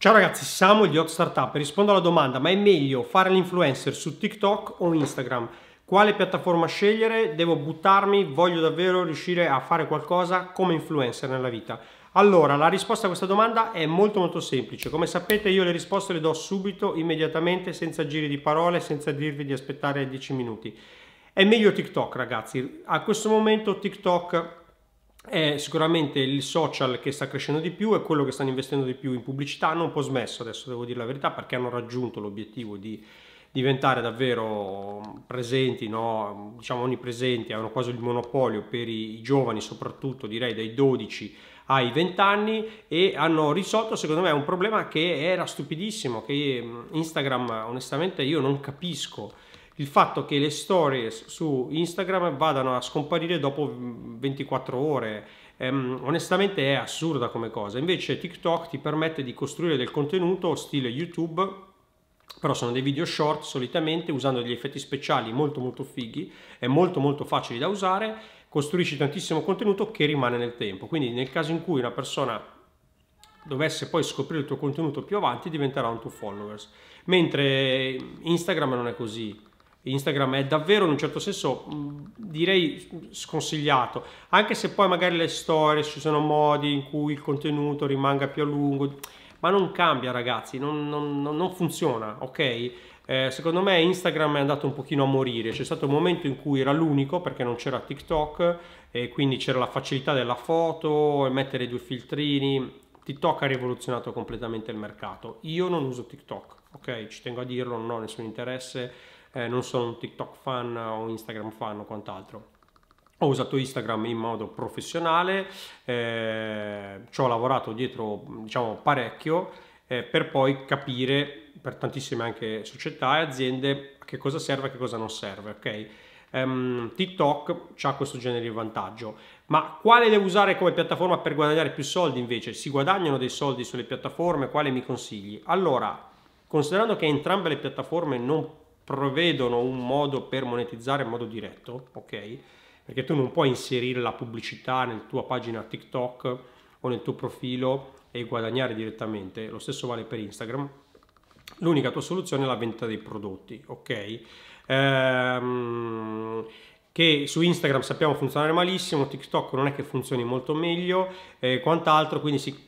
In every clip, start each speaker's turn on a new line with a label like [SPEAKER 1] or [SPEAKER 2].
[SPEAKER 1] Ciao ragazzi, siamo gli Hot Startup. e Rispondo alla domanda, ma è meglio fare l'influencer su TikTok o Instagram? Quale piattaforma scegliere? Devo buttarmi? Voglio davvero riuscire a fare qualcosa come influencer nella vita? Allora, la risposta a questa domanda è molto molto semplice. Come sapete io le risposte le do subito, immediatamente, senza giri di parole, senza dirvi di aspettare 10 minuti. È meglio TikTok ragazzi, a questo momento TikTok è sicuramente il social che sta crescendo di più e quello che stanno investendo di più in pubblicità. Hanno un po' smesso adesso, devo dire la verità, perché hanno raggiunto l'obiettivo di diventare davvero presenti, no? diciamo onnipresenti, hanno quasi il monopolio per i giovani, soprattutto direi dai 12 ai 20 anni e hanno risolto secondo me un problema che era stupidissimo, che Instagram onestamente io non capisco il fatto che le stories su Instagram vadano a scomparire dopo 24 mm, ore. Ehm, onestamente è assurda come cosa. Invece TikTok ti permette di costruire del contenuto stile YouTube, però sono dei video short solitamente usando degli effetti speciali molto molto fighi e molto molto facili da usare. Costruisci tantissimo contenuto che rimane nel tempo. Quindi nel caso in cui una persona dovesse poi scoprire il tuo contenuto più avanti diventerà un tuo followers. Mentre Instagram non è così Instagram è davvero in un certo senso mm, direi sconsigliato, anche se poi magari le storie ci sono modi in cui il contenuto rimanga più a lungo, ma non cambia ragazzi, non, non, non funziona, ok? Eh, secondo me Instagram è andato un pochino a morire, c'è stato un momento in cui era l'unico perché non c'era TikTok e quindi c'era la facilità della foto e mettere due filtrini, TikTok ha rivoluzionato completamente il mercato. Io non uso TikTok, ok? Ci tengo a dirlo, non ho nessun interesse eh, non sono un TikTok fan o Instagram fan o quant'altro. Ho usato Instagram in modo professionale, eh, ci ho lavorato dietro diciamo parecchio eh, per poi capire per tantissime anche società e aziende a che cosa serve e a che cosa non serve, ok? Um, TikTok ha questo genere di vantaggio. Ma quale devo usare come piattaforma per guadagnare più soldi invece? Si guadagnano dei soldi sulle piattaforme? Quale mi consigli? Allora, considerando che entrambe le piattaforme non prevedono un modo per monetizzare in modo diretto, ok? Perché tu non puoi inserire la pubblicità nella tua pagina TikTok o nel tuo profilo e guadagnare direttamente, lo stesso vale per Instagram. L'unica tua soluzione è la vendita dei prodotti, ok? Ehm, che su Instagram sappiamo funzionare malissimo, TikTok non è che funzioni molto meglio e eh, quant'altro, quindi si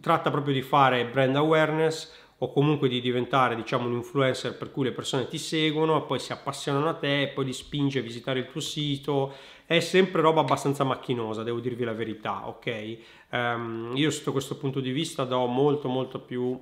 [SPEAKER 1] tratta proprio di fare brand awareness, o comunque di diventare diciamo un influencer per cui le persone ti seguono e poi si appassionano a te e poi li spinge a visitare il tuo sito è sempre roba abbastanza macchinosa devo dirvi la verità ok um, io sotto questo punto di vista do molto molto più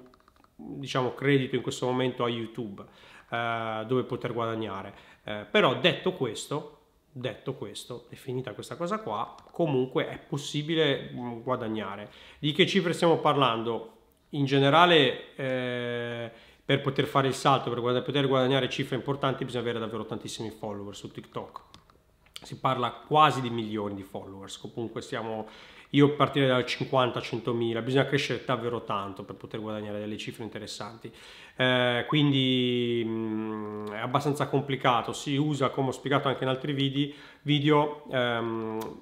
[SPEAKER 1] diciamo credito in questo momento a youtube uh, dove poter guadagnare uh, però detto questo Detto questo, è finita questa cosa qua, comunque è possibile mm, guadagnare. Di che cifre stiamo parlando? in generale eh, per poter fare il salto, per guad- poter guadagnare cifre importanti bisogna avere davvero tantissimi follower su TikTok. Si parla quasi di milioni di followers, comunque siamo io partire da 50 100000 bisogna crescere davvero tanto per poter guadagnare delle cifre interessanti, eh, quindi mh, mm, è abbastanza complicato, si usa come ho spiegato anche in altri video, video ehm,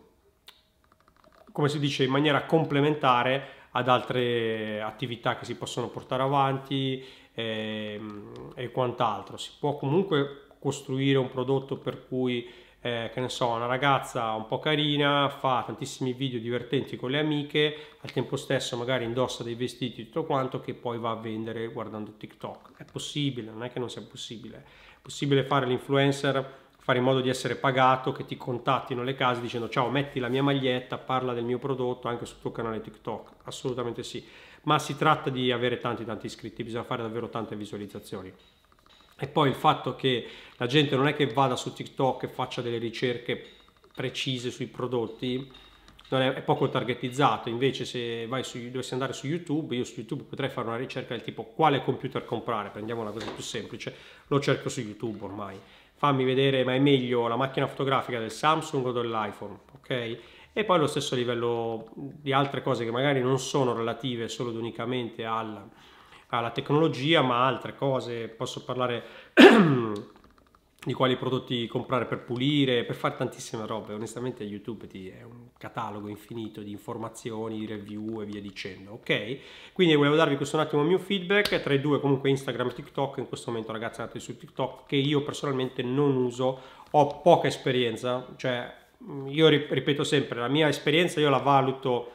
[SPEAKER 1] come si dice in maniera complementare ad altre attività che si possono portare avanti e, ehm, e quant'altro. Si può comunque costruire un prodotto per cui eh, che ne so, una ragazza un po' carina fa tantissimi video divertenti con le amiche, al tempo stesso magari indossa dei vestiti e tutto quanto che poi va a vendere guardando TikTok. È possibile, non è che non sia possibile. È possibile fare l'influencer fare in modo di essere pagato, che ti contattino le case dicendo ciao, metti la mia maglietta, parla del mio prodotto anche sul tuo canale TikTok, assolutamente sì, ma si tratta di avere tanti tanti iscritti, bisogna fare davvero tante visualizzazioni. E poi il fatto che la gente non è che vada su TikTok e faccia delle ricerche precise sui prodotti, è, è, poco targetizzato, invece se vai su, dovessi andare su YouTube, io su YouTube potrei fare una ricerca del tipo quale computer comprare, prendiamo una cosa più semplice, lo cerco su YouTube ormai fammi vedere ma è meglio la macchina fotografica del Samsung o dell'iPhone, ok? E poi lo stesso livello di altre cose che magari non sono relative solo ed unicamente alla, alla tecnologia, ma altre cose, posso parlare di quali prodotti comprare per pulire, per fare tantissime robe. Onestamente YouTube ti è un catalogo infinito di informazioni, di review e via dicendo, ok? Quindi volevo darvi questo un attimo il mio feedback, tra i due comunque Instagram e TikTok, in questo momento ragazzi andate su TikTok, che io personalmente non uso, ho poca esperienza, cioè mm, io ripeto sempre, la mia esperienza io la valuto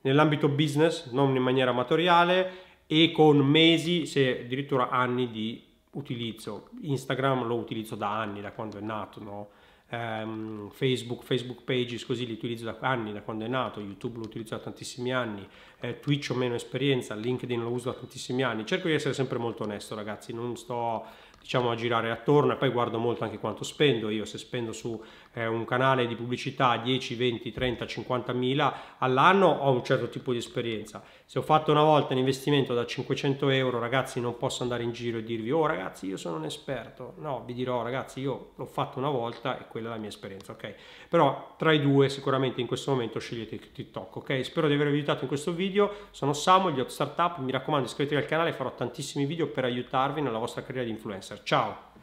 [SPEAKER 1] nell'ambito business, non in maniera amatoriale, e con mesi, se addirittura anni di utilizzo, Instagram lo utilizzo da anni, da quando è nato, no? um, Facebook, Facebook Pages così li utilizzo da anni, da quando è nato, YouTube lo utilizzo da tantissimi anni, eh, Twitch ho meno esperienza, LinkedIn lo uso da tantissimi anni, cerco di essere sempre molto onesto ragazzi, non sto diciamo a girare attorno e poi guardo molto anche quanto spendo io se spendo su eh, un canale di pubblicità 10, 20, 30, 50 mila all'anno ho un certo tipo di esperienza. Se ho fatto una volta un investimento da 500 euro, ragazzi, non posso andare in giro e dirvi, oh ragazzi, io sono un esperto. No, vi dirò, ragazzi, io l'ho fatto una volta e quella è la mia esperienza, ok? Però tra i due sicuramente in questo momento scegliete TikTok, ok? Spero di avervi aiutato in questo video. Sono Samu, di Hot Startup, mi raccomando iscrivetevi al canale, farò tantissimi video per aiutarvi nella vostra carriera di influencer. Ciao!